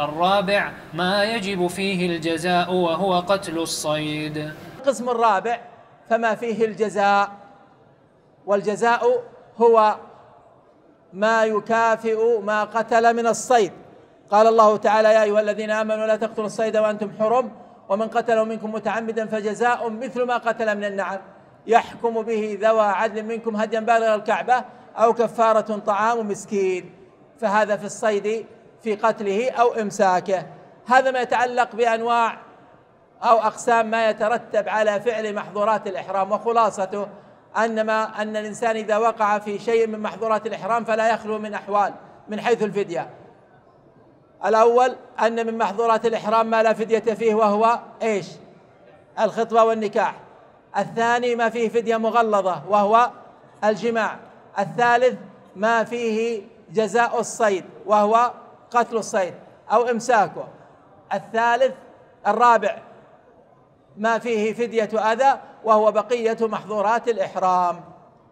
الرابع ما يجب فيه الجزاء وهو قتل الصيد القسم الرابع فما فيه الجزاء والجزاء هو ما يكافئ ما قتل من الصيد قال الله تعالى يا أيها الذين آمنوا لا تقتلوا الصيد وأنتم حرم ومن قتله منكم متعمدا فجزاء مثل ما قتل من النعم يحكم به ذوى عدل منكم هديا بالغ الكعبة أو كفارة طعام مسكين فهذا في الصيد في قتله او امساكه هذا ما يتعلق بانواع او اقسام ما يترتب على فعل محظورات الاحرام وخلاصته انما ان الانسان اذا وقع في شيء من محظورات الاحرام فلا يخلو من احوال من حيث الفديه الاول ان من محظورات الاحرام ما لا فديه فيه وهو ايش الخطبه والنكاح الثاني ما فيه فديه مغلظه وهو الجماع الثالث ما فيه جزاء الصيد وهو قتل الصيد أو إمساكه الثالث الرابع ما فيه فدية أذى وهو بقية محظورات الإحرام